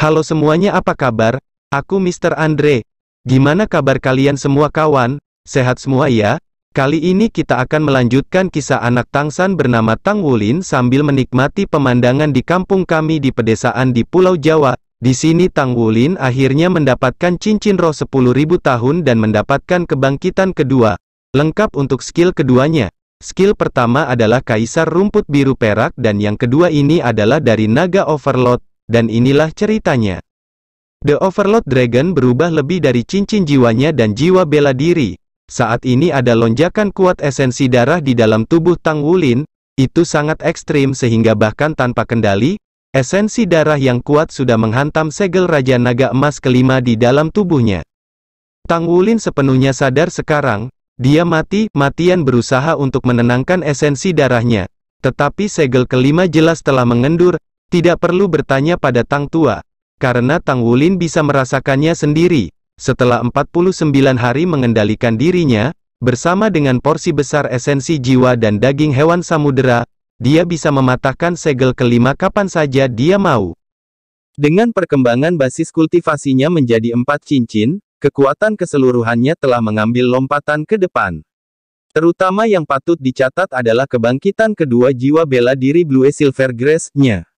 Halo semuanya apa kabar? Aku Mr. Andre. Gimana kabar kalian semua kawan? Sehat semua ya? Kali ini kita akan melanjutkan kisah anak Tang San bernama Tang Wulin sambil menikmati pemandangan di kampung kami di pedesaan di Pulau Jawa. Di sini Tang Wulin akhirnya mendapatkan cincin roh 10.000 tahun dan mendapatkan kebangkitan kedua. Lengkap untuk skill keduanya. Skill pertama adalah Kaisar Rumput Biru Perak dan yang kedua ini adalah dari Naga Overlord dan inilah ceritanya. The Overlord Dragon berubah lebih dari cincin jiwanya dan jiwa bela diri. Saat ini ada lonjakan kuat esensi darah di dalam tubuh Tang Wulin, itu sangat ekstrim sehingga bahkan tanpa kendali, esensi darah yang kuat sudah menghantam segel Raja Naga Emas kelima di dalam tubuhnya. Tang Wulin sepenuhnya sadar sekarang, dia mati, matian berusaha untuk menenangkan esensi darahnya. Tetapi segel kelima jelas telah mengendur, tidak perlu bertanya pada Tang Tua, karena Tang Wulin bisa merasakannya sendiri. Setelah 49 hari mengendalikan dirinya, bersama dengan porsi besar esensi jiwa dan daging hewan samudera, dia bisa mematahkan segel kelima kapan saja dia mau. Dengan perkembangan basis kultivasinya menjadi empat cincin, kekuatan keseluruhannya telah mengambil lompatan ke depan. Terutama yang patut dicatat adalah kebangkitan kedua jiwa bela diri Blue Silver Grace-nya.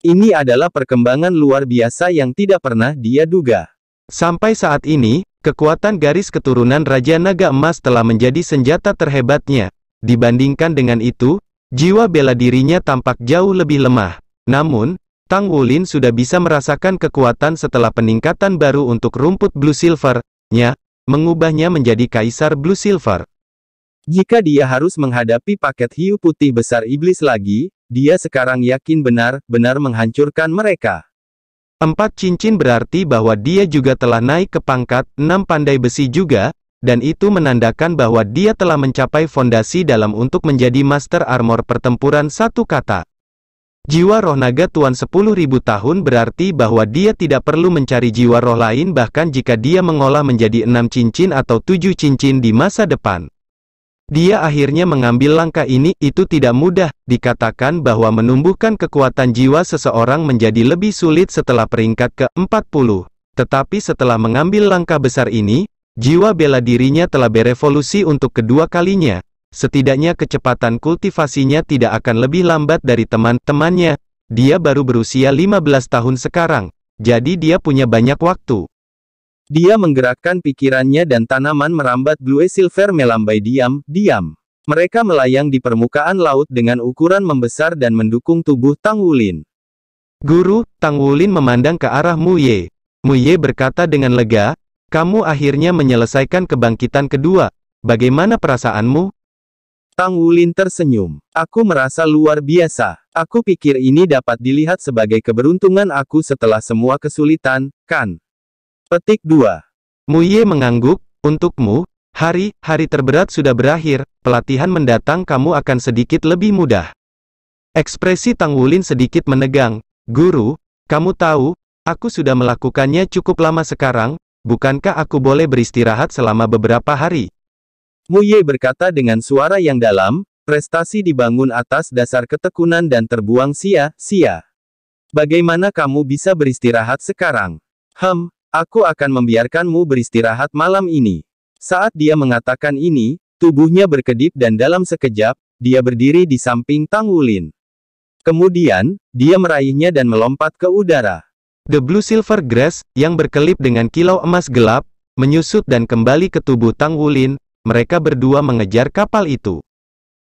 Ini adalah perkembangan luar biasa yang tidak pernah dia duga. Sampai saat ini, kekuatan garis keturunan Raja Naga Emas telah menjadi senjata terhebatnya. Dibandingkan dengan itu, jiwa bela dirinya tampak jauh lebih lemah. Namun, Tang Wulin sudah bisa merasakan kekuatan setelah peningkatan baru untuk rumput Blue Silver-nya, mengubahnya menjadi Kaisar Blue Silver. Jika dia harus menghadapi paket hiu putih besar iblis lagi, dia sekarang yakin benar-benar menghancurkan mereka. Empat cincin berarti bahwa dia juga telah naik ke pangkat enam pandai besi juga, dan itu menandakan bahwa dia telah mencapai fondasi dalam untuk menjadi master armor pertempuran satu kata. Jiwa roh naga tuan ribu tahun berarti bahwa dia tidak perlu mencari jiwa roh lain bahkan jika dia mengolah menjadi enam cincin atau tujuh cincin di masa depan. Dia akhirnya mengambil langkah ini, itu tidak mudah, dikatakan bahwa menumbuhkan kekuatan jiwa seseorang menjadi lebih sulit setelah peringkat ke-40. Tetapi setelah mengambil langkah besar ini, jiwa bela dirinya telah berevolusi untuk kedua kalinya. Setidaknya kecepatan kultivasinya tidak akan lebih lambat dari teman-temannya. Dia baru berusia 15 tahun sekarang, jadi dia punya banyak waktu. Dia menggerakkan pikirannya dan tanaman merambat blue silver melambai diam-diam. Mereka melayang di permukaan laut dengan ukuran membesar dan mendukung tubuh Tang Wulin. Guru, Tang Wulin memandang ke arah Mu Ye. Mu Ye berkata dengan lega, kamu akhirnya menyelesaikan kebangkitan kedua. Bagaimana perasaanmu? Tang Wulin tersenyum. Aku merasa luar biasa. Aku pikir ini dapat dilihat sebagai keberuntungan aku setelah semua kesulitan, kan? Petik 2. Muye mengangguk, untukmu, hari, hari terberat sudah berakhir, pelatihan mendatang kamu akan sedikit lebih mudah. Ekspresi Tang Wulin sedikit menegang, guru, kamu tahu, aku sudah melakukannya cukup lama sekarang, bukankah aku boleh beristirahat selama beberapa hari? Muye berkata dengan suara yang dalam, prestasi dibangun atas dasar ketekunan dan terbuang sia-sia. Bagaimana kamu bisa beristirahat sekarang? Hem, Aku akan membiarkanmu beristirahat malam ini. Saat dia mengatakan ini, tubuhnya berkedip dan dalam sekejap, dia berdiri di samping Tang Wulin. Kemudian, dia meraihnya dan melompat ke udara. The Blue Silver Grass, yang berkelip dengan kilau emas gelap, menyusut dan kembali ke tubuh Tang Wulin, mereka berdua mengejar kapal itu.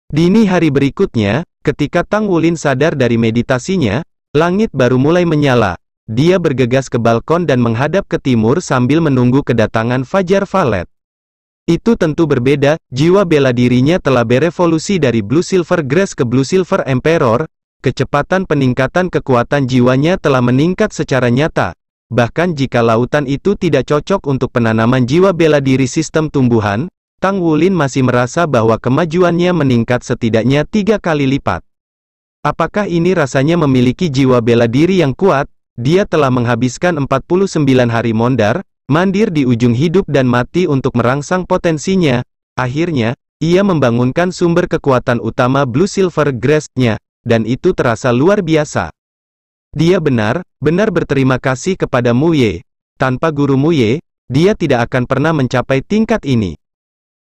Dini hari berikutnya, ketika Tang Wulin sadar dari meditasinya, langit baru mulai menyala, dia bergegas ke balkon dan menghadap ke timur sambil menunggu kedatangan Fajar Valet. Itu tentu berbeda, jiwa bela dirinya telah berevolusi dari Blue Silver Grass ke Blue Silver Emperor, kecepatan peningkatan kekuatan jiwanya telah meningkat secara nyata, Bahkan jika lautan itu tidak cocok untuk penanaman jiwa bela diri sistem tumbuhan, Tang Wulin masih merasa bahwa kemajuannya meningkat setidaknya tiga kali lipat. Apakah ini rasanya memiliki jiwa bela diri yang kuat, dia telah menghabiskan 49 hari mondar, mandir di ujung hidup dan mati untuk merangsang potensinya. Akhirnya, ia membangunkan sumber kekuatan utama Blue Silver grass nya dan itu terasa luar biasa. Dia benar, benar berterima kasih kepada Muye. Tanpa guru Muye, dia tidak akan pernah mencapai tingkat ini.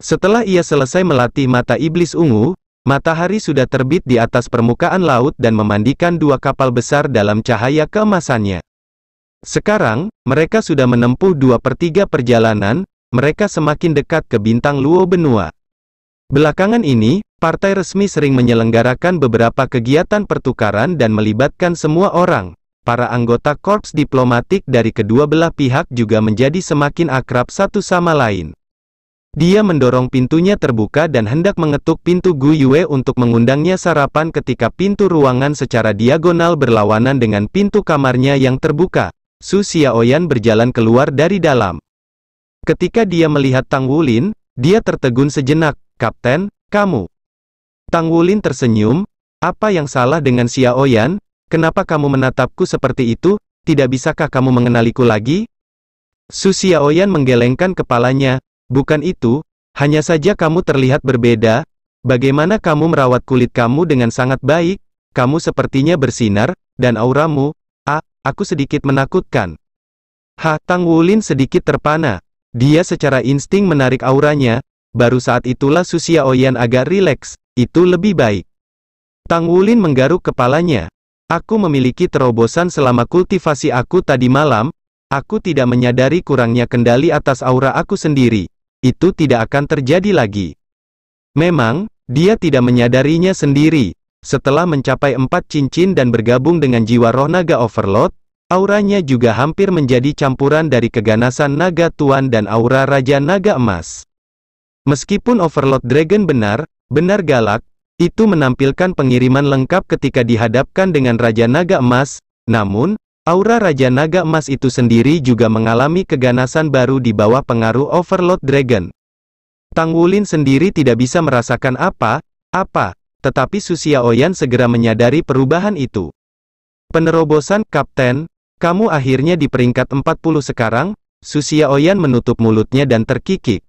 Setelah ia selesai melatih mata iblis ungu, Matahari sudah terbit di atas permukaan laut dan memandikan dua kapal besar dalam cahaya keemasannya. Sekarang, mereka sudah menempuh dua per tiga perjalanan, mereka semakin dekat ke bintang Luo Benua. Belakangan ini, partai resmi sering menyelenggarakan beberapa kegiatan pertukaran dan melibatkan semua orang. Para anggota korps diplomatik dari kedua belah pihak juga menjadi semakin akrab satu sama lain. Dia mendorong pintunya terbuka dan hendak mengetuk pintu Gu Yue untuk mengundangnya sarapan ketika pintu ruangan secara diagonal berlawanan dengan pintu kamarnya yang terbuka. Su Xiaoyan berjalan keluar dari dalam. Ketika dia melihat Tang Wulin, dia tertegun sejenak, Kapten, kamu. Tang Wulin tersenyum, apa yang salah dengan Xiaoyan, kenapa kamu menatapku seperti itu, tidak bisakah kamu mengenaliku lagi? Su Xiaoyan menggelengkan kepalanya, Bukan itu, hanya saja kamu terlihat berbeda, bagaimana kamu merawat kulit kamu dengan sangat baik, kamu sepertinya bersinar, dan auramu, ah, aku sedikit menakutkan. Ha, Tang Wulin sedikit terpana. Dia secara insting menarik auranya, baru saat itulah Susia Oyan agak rileks, itu lebih baik. Tang Wulin menggaruk kepalanya. Aku memiliki terobosan selama kultivasi aku tadi malam, aku tidak menyadari kurangnya kendali atas aura aku sendiri itu tidak akan terjadi lagi. Memang, dia tidak menyadarinya sendiri. Setelah mencapai empat cincin dan bergabung dengan jiwa roh naga overload, auranya juga hampir menjadi campuran dari keganasan naga tuan dan aura raja naga emas. Meskipun overload dragon benar, benar galak, itu menampilkan pengiriman lengkap ketika dihadapkan dengan raja naga emas, namun, Aura Raja Naga Emas itu sendiri juga mengalami keganasan baru di bawah pengaruh Overlord Dragon. Tang Wulin sendiri tidak bisa merasakan apa-apa, tetapi Susia Oyan segera menyadari perubahan itu. Penerobosan, Kapten, kamu akhirnya di peringkat 40 sekarang, Susia Oyan menutup mulutnya dan terkikik.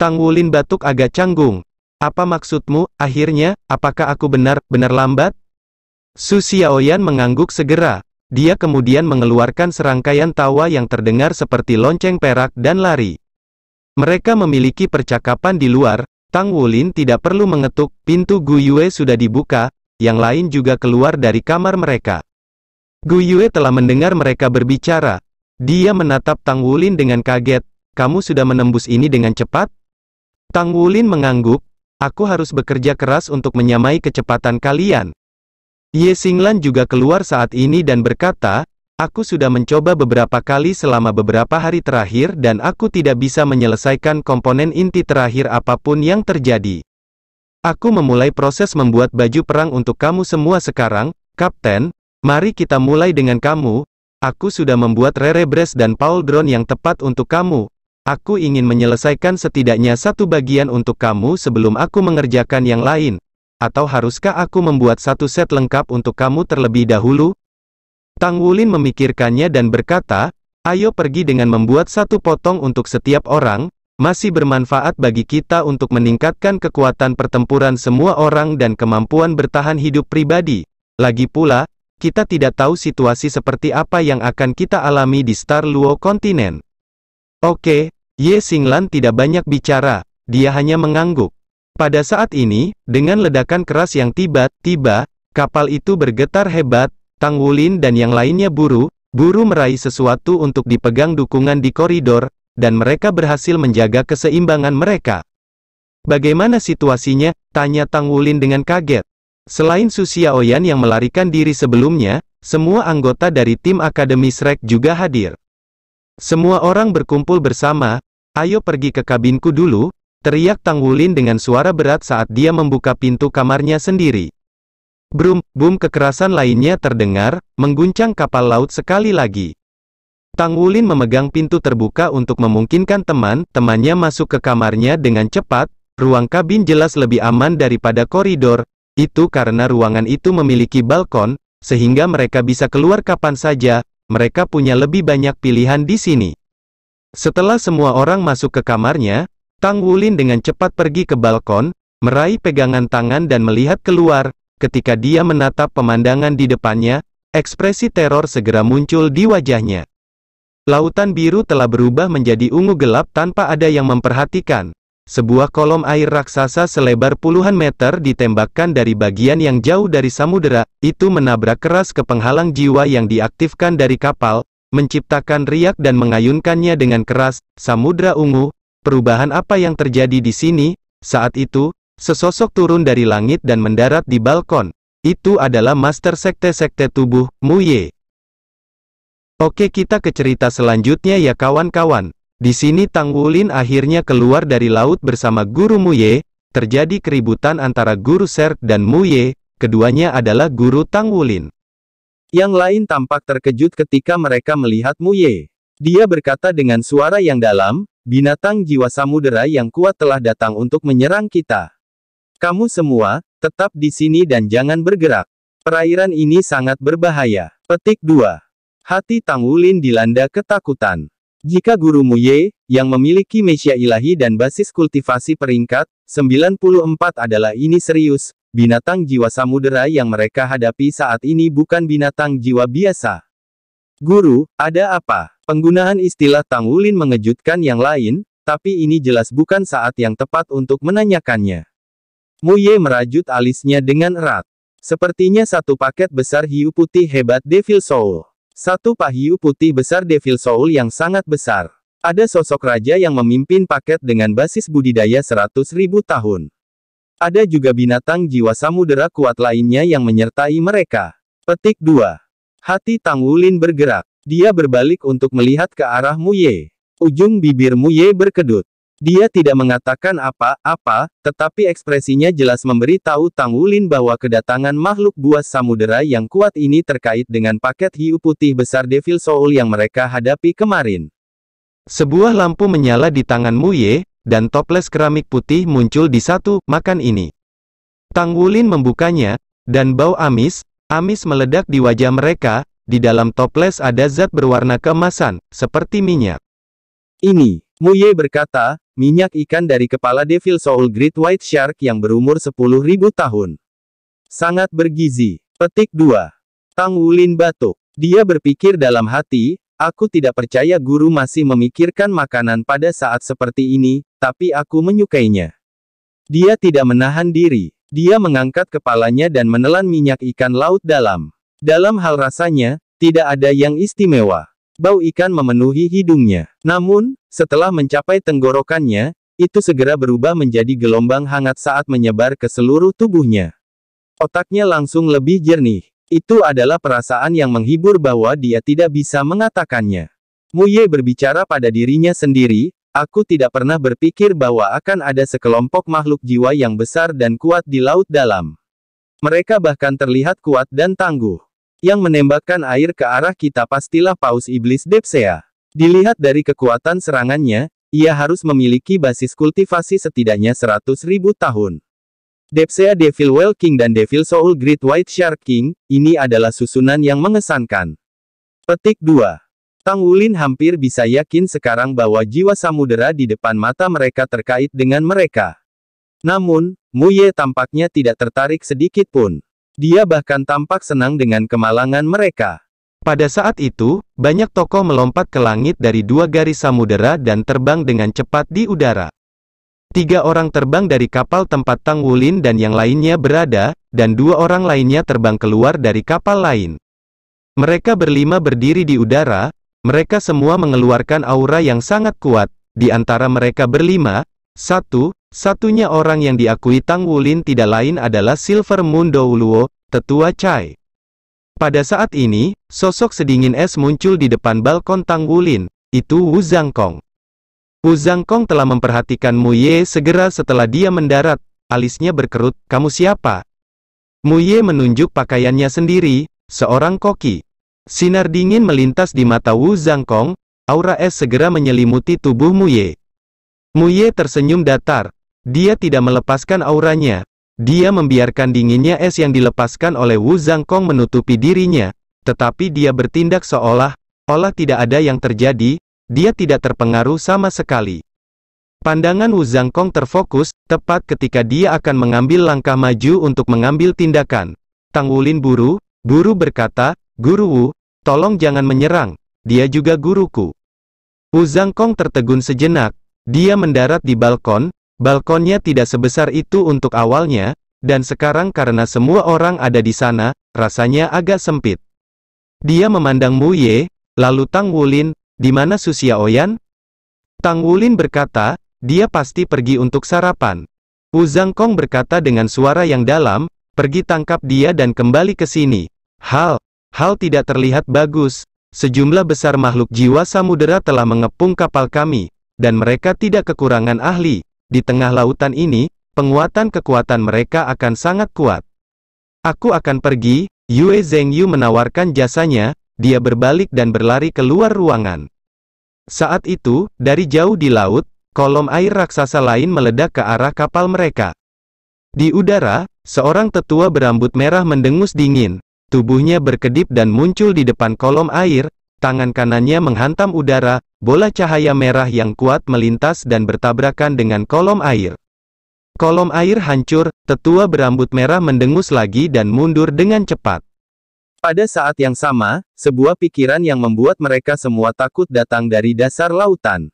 Tang Wulin batuk agak canggung. Apa maksudmu, akhirnya, apakah aku benar, benar lambat? Susia Oyan mengangguk segera, dia kemudian mengeluarkan serangkaian tawa yang terdengar seperti lonceng perak dan lari. Mereka memiliki percakapan di luar, Tang Wulin tidak perlu mengetuk, pintu Gu Yue sudah dibuka, yang lain juga keluar dari kamar mereka. Gu Yue telah mendengar mereka berbicara. Dia menatap Tang Wulin dengan kaget, kamu sudah menembus ini dengan cepat? Tang Wulin mengangguk, aku harus bekerja keras untuk menyamai kecepatan kalian. Ye Singlan juga keluar saat ini dan berkata, Aku sudah mencoba beberapa kali selama beberapa hari terakhir dan aku tidak bisa menyelesaikan komponen inti terakhir apapun yang terjadi. Aku memulai proses membuat baju perang untuk kamu semua sekarang, Kapten, mari kita mulai dengan kamu. Aku sudah membuat Rerebres dan Paul Drone yang tepat untuk kamu. Aku ingin menyelesaikan setidaknya satu bagian untuk kamu sebelum aku mengerjakan yang lain atau haruskah aku membuat satu set lengkap untuk kamu terlebih dahulu? Tang Wulin memikirkannya dan berkata, ayo pergi dengan membuat satu potong untuk setiap orang, masih bermanfaat bagi kita untuk meningkatkan kekuatan pertempuran semua orang dan kemampuan bertahan hidup pribadi. Lagi pula, kita tidak tahu situasi seperti apa yang akan kita alami di Star Luo kontinen. Oke, Ye Singlan tidak banyak bicara, dia hanya mengangguk. Pada saat ini, dengan ledakan keras yang tiba-tiba, kapal itu bergetar hebat, Tang Wulin dan yang lainnya buru, buru meraih sesuatu untuk dipegang dukungan di koridor, dan mereka berhasil menjaga keseimbangan mereka. Bagaimana situasinya? Tanya Tang Wulin dengan kaget. Selain Su Xiaoyan yang melarikan diri sebelumnya, semua anggota dari tim Akademi Shrek juga hadir. Semua orang berkumpul bersama, ayo pergi ke kabinku dulu, Teriak Tang Wulin dengan suara berat saat dia membuka pintu kamarnya sendiri. Brum, bum kekerasan lainnya terdengar, mengguncang kapal laut sekali lagi. Tang Wulin memegang pintu terbuka untuk memungkinkan teman-temannya masuk ke kamarnya dengan cepat, ruang kabin jelas lebih aman daripada koridor, itu karena ruangan itu memiliki balkon, sehingga mereka bisa keluar kapan saja, mereka punya lebih banyak pilihan di sini. Setelah semua orang masuk ke kamarnya, Tang Wulin dengan cepat pergi ke balkon, meraih pegangan tangan dan melihat keluar, ketika dia menatap pemandangan di depannya, ekspresi teror segera muncul di wajahnya. Lautan biru telah berubah menjadi ungu gelap tanpa ada yang memperhatikan. Sebuah kolom air raksasa selebar puluhan meter ditembakkan dari bagian yang jauh dari samudera, itu menabrak keras ke penghalang jiwa yang diaktifkan dari kapal, menciptakan riak dan mengayunkannya dengan keras, samudra ungu, perubahan apa yang terjadi di sini, saat itu, sesosok turun dari langit dan mendarat di balkon. Itu adalah master sekte-sekte tubuh, Muye. Oke kita ke cerita selanjutnya ya kawan-kawan. Di sini Tang Wulin akhirnya keluar dari laut bersama Guru Muye, terjadi keributan antara Guru Serk dan Muye, keduanya adalah Guru Tang Wulin. Yang lain tampak terkejut ketika mereka melihat Muye. Dia berkata dengan suara yang dalam, binatang jiwa samudera yang kuat telah datang untuk menyerang kita. Kamu semua, tetap di sini dan jangan bergerak. Perairan ini sangat berbahaya. Petik 2. Hati Tang Wulin dilanda ketakutan. Jika Guru Ye yang memiliki mesia Ilahi dan basis kultivasi peringkat, 94 adalah ini serius, binatang jiwa samudera yang mereka hadapi saat ini bukan binatang jiwa biasa. Guru, ada apa? Penggunaan istilah Tang Wulin mengejutkan yang lain, tapi ini jelas bukan saat yang tepat untuk menanyakannya. Mu Ye merajut alisnya dengan erat. Sepertinya satu paket besar hiu putih hebat Devil Soul. Satu hiu putih besar Devil Soul yang sangat besar. Ada sosok raja yang memimpin paket dengan basis budidaya 100 ribu tahun. Ada juga binatang jiwa samudera kuat lainnya yang menyertai mereka. Petik 2. Hati Tang Wulin bergerak. Dia berbalik untuk melihat ke arah Muye. Ujung bibir Muye berkedut. Dia tidak mengatakan apa-apa, tetapi ekspresinya jelas memberi tahu Tang Wulin bahwa kedatangan makhluk buas samudera yang kuat ini terkait dengan paket hiu putih besar Devil Soul yang mereka hadapi kemarin. Sebuah lampu menyala di tangan Muye, dan toples keramik putih muncul di satu makan ini. Tang Wulin membukanya, dan bau amis, Amis meledak di wajah mereka, di dalam toples ada zat berwarna kemasan, seperti minyak. Ini, Muye berkata, minyak ikan dari kepala Devil Soul Great White Shark yang berumur 10.000 tahun. Sangat bergizi. Petik 2. Tang Wulin batuk. Dia berpikir dalam hati, aku tidak percaya guru masih memikirkan makanan pada saat seperti ini, tapi aku menyukainya. Dia tidak menahan diri. Dia mengangkat kepalanya dan menelan minyak ikan laut dalam. Dalam hal rasanya, tidak ada yang istimewa. Bau ikan memenuhi hidungnya. Namun, setelah mencapai tenggorokannya, itu segera berubah menjadi gelombang hangat saat menyebar ke seluruh tubuhnya. Otaknya langsung lebih jernih. Itu adalah perasaan yang menghibur bahwa dia tidak bisa mengatakannya. Muye berbicara pada dirinya sendiri, Aku tidak pernah berpikir bahwa akan ada sekelompok makhluk jiwa yang besar dan kuat di laut dalam. Mereka bahkan terlihat kuat dan tangguh. Yang menembakkan air ke arah kita pastilah paus iblis Depsea. Dilihat dari kekuatan serangannya, ia harus memiliki basis kultivasi setidaknya 100 ribu tahun. Depsea Devil Whale King dan Devil Soul Great White Shark King, ini adalah susunan yang mengesankan. Petik 2. Tang Wulin hampir bisa yakin sekarang bahwa jiwa samudera di depan mata mereka terkait dengan mereka. Namun, Mu Ye tampaknya tidak tertarik sedikit pun. Dia bahkan tampak senang dengan kemalangan mereka. Pada saat itu, banyak tokoh melompat ke langit dari dua garis samudera dan terbang dengan cepat di udara. Tiga orang terbang dari kapal tempat Tang Wulin dan yang lainnya berada, dan dua orang lainnya terbang keluar dari kapal lain. Mereka berlima berdiri di udara, mereka semua mengeluarkan aura yang sangat kuat, di antara mereka berlima, satu, satunya orang yang diakui Tang Wulin tidak lain adalah Silver Moon Douluo, tetua Chai. Pada saat ini, sosok sedingin es muncul di depan balkon Tang Wulin, itu Wu Zhangkong. Wu Zhangkong telah memperhatikan Mu Ye segera setelah dia mendarat, alisnya berkerut, kamu siapa? Mu Ye menunjuk pakaiannya sendiri, seorang koki. Sinar dingin melintas di mata Wu Zhangkong, aura es segera menyelimuti tubuh Mu Ye. Mu Ye tersenyum datar. Dia tidak melepaskan auranya. Dia membiarkan dinginnya es yang dilepaskan oleh Wu Zhangkong menutupi dirinya. Tetapi dia bertindak seolah, olah tidak ada yang terjadi, dia tidak terpengaruh sama sekali. Pandangan Wu Zhangkong terfokus, tepat ketika dia akan mengambil langkah maju untuk mengambil tindakan. Tang Wulin buru, buru berkata, Guru Wu, tolong jangan menyerang, dia juga guruku. Wu Zhangkong tertegun sejenak, dia mendarat di balkon, balkonnya tidak sebesar itu untuk awalnya, dan sekarang karena semua orang ada di sana, rasanya agak sempit. Dia memandang Mu Ye, lalu Tang Wulin, di mana Su Oyan? Tang Wulin berkata, dia pasti pergi untuk sarapan. Wu Zhangkong berkata dengan suara yang dalam, pergi tangkap dia dan kembali ke sini. Hal, Hal tidak terlihat bagus, sejumlah besar makhluk jiwa samudera telah mengepung kapal kami, dan mereka tidak kekurangan ahli. Di tengah lautan ini, penguatan kekuatan mereka akan sangat kuat. Aku akan pergi, Yue Zhengyu menawarkan jasanya, dia berbalik dan berlari keluar ruangan. Saat itu, dari jauh di laut, kolom air raksasa lain meledak ke arah kapal mereka. Di udara, seorang tetua berambut merah mendengus dingin, Tubuhnya berkedip dan muncul di depan kolom air, tangan kanannya menghantam udara, bola cahaya merah yang kuat melintas dan bertabrakan dengan kolom air. Kolom air hancur, tetua berambut merah mendengus lagi dan mundur dengan cepat. Pada saat yang sama, sebuah pikiran yang membuat mereka semua takut datang dari dasar lautan.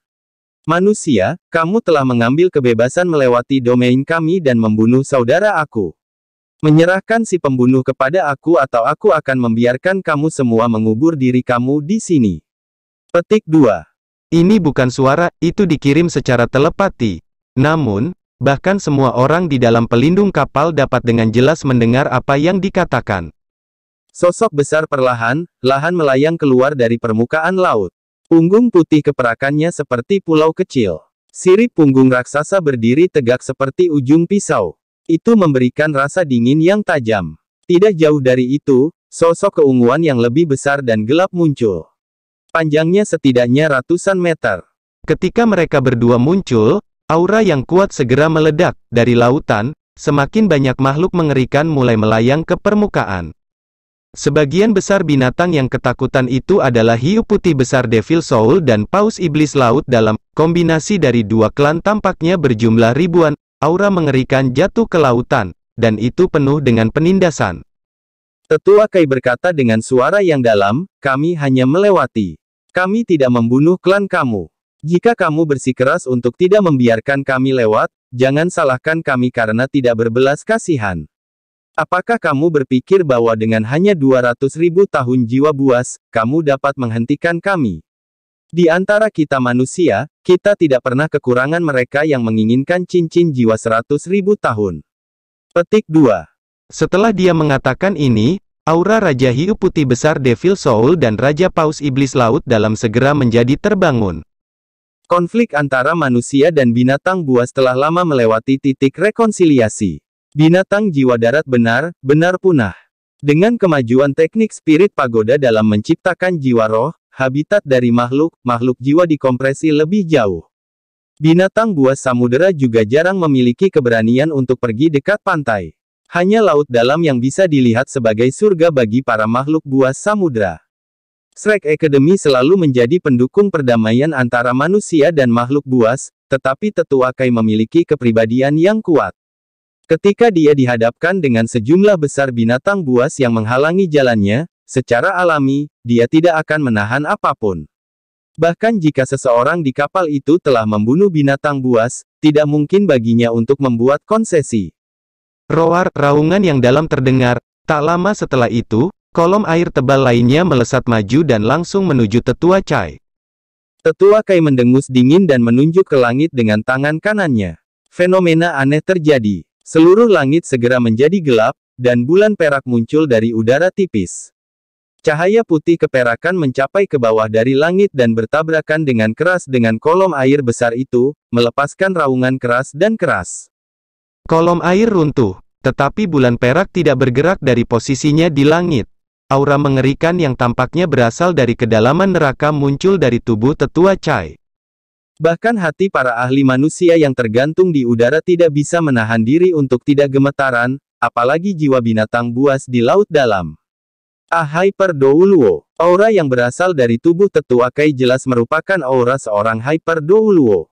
Manusia, kamu telah mengambil kebebasan melewati domain kami dan membunuh saudara aku. Menyerahkan si pembunuh kepada aku atau aku akan membiarkan kamu semua mengubur diri kamu di sini. Petik 2. Ini bukan suara, itu dikirim secara telepati. Namun, bahkan semua orang di dalam pelindung kapal dapat dengan jelas mendengar apa yang dikatakan. Sosok besar perlahan, lahan melayang keluar dari permukaan laut. Punggung putih keperakannya seperti pulau kecil. Sirip punggung raksasa berdiri tegak seperti ujung pisau. Itu memberikan rasa dingin yang tajam. Tidak jauh dari itu, sosok keunguan yang lebih besar dan gelap muncul. Panjangnya setidaknya ratusan meter. Ketika mereka berdua muncul, aura yang kuat segera meledak dari lautan, semakin banyak makhluk mengerikan mulai melayang ke permukaan. Sebagian besar binatang yang ketakutan itu adalah hiu putih besar Devil Soul dan paus iblis laut dalam kombinasi dari dua klan tampaknya berjumlah ribuan, Aura mengerikan jatuh ke lautan, dan itu penuh dengan penindasan. Tetua Kai berkata dengan suara yang dalam, kami hanya melewati. Kami tidak membunuh klan kamu. Jika kamu bersikeras untuk tidak membiarkan kami lewat, jangan salahkan kami karena tidak berbelas kasihan. Apakah kamu berpikir bahwa dengan hanya 200 ribu tahun jiwa buas, kamu dapat menghentikan kami? Di antara kita manusia, kita tidak pernah kekurangan mereka yang menginginkan cincin jiwa seratus ribu tahun. Petik 2. Setelah dia mengatakan ini, aura Raja Hiu Putih Besar Devil Soul dan Raja Paus Iblis Laut dalam segera menjadi terbangun. Konflik antara manusia dan binatang buas telah lama melewati titik rekonsiliasi. Binatang jiwa darat benar, benar punah. Dengan kemajuan teknik spirit pagoda dalam menciptakan jiwa roh, habitat dari makhluk, makhluk jiwa dikompresi lebih jauh. Binatang buas samudera juga jarang memiliki keberanian untuk pergi dekat pantai. Hanya laut dalam yang bisa dilihat sebagai surga bagi para makhluk buas samudera. Shrek Academy selalu menjadi pendukung perdamaian antara manusia dan makhluk buas, tetapi tetua Kai memiliki kepribadian yang kuat. Ketika dia dihadapkan dengan sejumlah besar binatang buas yang menghalangi jalannya, Secara alami, dia tidak akan menahan apapun. Bahkan jika seseorang di kapal itu telah membunuh binatang buas, tidak mungkin baginya untuk membuat konsesi. Roar, raungan yang dalam terdengar, tak lama setelah itu, kolom air tebal lainnya melesat maju dan langsung menuju tetua Chai. Tetua Kai mendengus dingin dan menunjuk ke langit dengan tangan kanannya. Fenomena aneh terjadi. Seluruh langit segera menjadi gelap, dan bulan perak muncul dari udara tipis. Cahaya putih keperakan mencapai ke bawah dari langit dan bertabrakan dengan keras dengan kolom air besar itu, melepaskan raungan keras dan keras. Kolom air runtuh, tetapi bulan perak tidak bergerak dari posisinya di langit. Aura mengerikan yang tampaknya berasal dari kedalaman neraka muncul dari tubuh tetua Chai. Bahkan hati para ahli manusia yang tergantung di udara tidak bisa menahan diri untuk tidak gemetaran, apalagi jiwa binatang buas di laut dalam. Hyperdouluo. Aura yang berasal dari tubuh tetua Kai jelas merupakan aura seorang Douluo.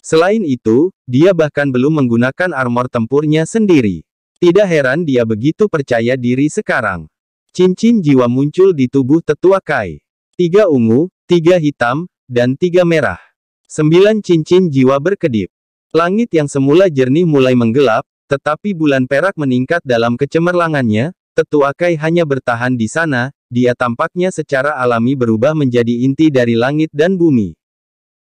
Selain itu, dia bahkan belum menggunakan armor tempurnya sendiri. Tidak heran dia begitu percaya diri sekarang. Cincin jiwa muncul di tubuh tetua Kai. Tiga ungu, tiga hitam, dan tiga merah. Sembilan cincin jiwa berkedip. Langit yang semula jernih mulai menggelap, tetapi bulan perak meningkat dalam kecemerlangannya, Tetua Kai hanya bertahan di sana, dia tampaknya secara alami berubah menjadi inti dari langit dan bumi.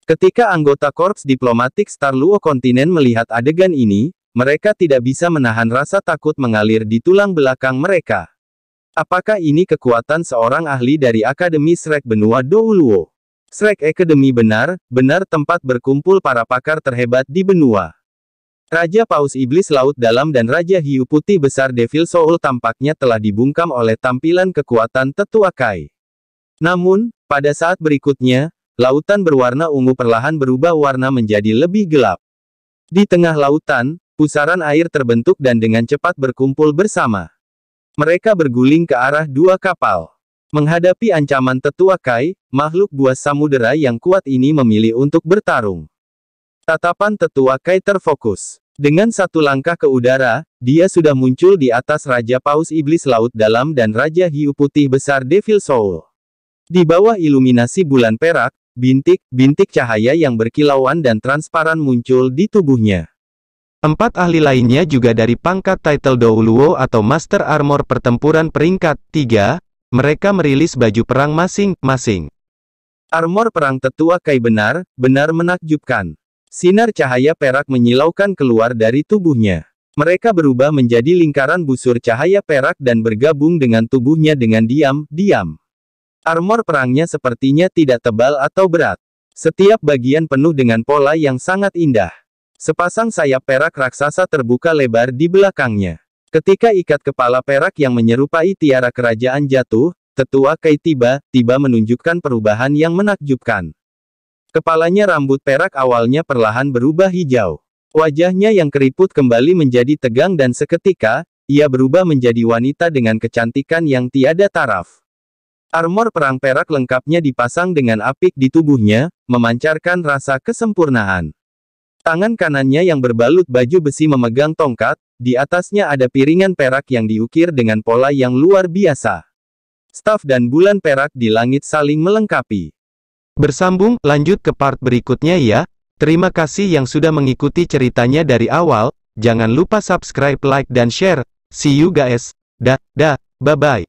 Ketika anggota Korps Diplomatik Star Luo Kontinen melihat adegan ini, mereka tidak bisa menahan rasa takut mengalir di tulang belakang mereka. Apakah ini kekuatan seorang ahli dari Akademi Srek Benua Douluo? Srek Akademi benar, benar tempat berkumpul para pakar terhebat di benua. Raja Paus Iblis Laut Dalam dan Raja Hiu Putih Besar Devil Soul tampaknya telah dibungkam oleh tampilan kekuatan tetua Kai. Namun, pada saat berikutnya, lautan berwarna ungu perlahan berubah warna menjadi lebih gelap. Di tengah lautan, pusaran air terbentuk dan dengan cepat berkumpul bersama. Mereka berguling ke arah dua kapal. Menghadapi ancaman tetua Kai, makhluk buas samudera yang kuat ini memilih untuk bertarung. Tatapan tetua Kai terfokus. Dengan satu langkah ke udara, dia sudah muncul di atas Raja Paus Iblis Laut Dalam dan Raja Hiu Putih Besar Devil Soul. Di bawah iluminasi bulan perak, bintik-bintik cahaya yang berkilauan dan transparan muncul di tubuhnya. Empat ahli lainnya juga dari pangkat title Douluo atau Master Armor Pertempuran Peringkat 3, mereka merilis baju perang masing-masing. Armor perang tetua Kai benar, benar menakjubkan. Sinar cahaya perak menyilaukan keluar dari tubuhnya. Mereka berubah menjadi lingkaran busur cahaya perak dan bergabung dengan tubuhnya dengan diam-diam. Armor perangnya sepertinya tidak tebal atau berat. Setiap bagian penuh dengan pola yang sangat indah. Sepasang sayap perak raksasa terbuka lebar di belakangnya. Ketika ikat kepala perak yang menyerupai tiara kerajaan jatuh, tetua Kai tiba-tiba menunjukkan perubahan yang menakjubkan. Kepalanya rambut perak awalnya perlahan berubah hijau. Wajahnya yang keriput kembali menjadi tegang dan seketika, ia berubah menjadi wanita dengan kecantikan yang tiada taraf. Armor perang perak lengkapnya dipasang dengan apik di tubuhnya, memancarkan rasa kesempurnaan. Tangan kanannya yang berbalut baju besi memegang tongkat, di atasnya ada piringan perak yang diukir dengan pola yang luar biasa. Staf dan bulan perak di langit saling melengkapi. Bersambung, lanjut ke part berikutnya ya. Terima kasih yang sudah mengikuti ceritanya dari awal, jangan lupa subscribe, like, dan share. See you guys. da da bye-bye.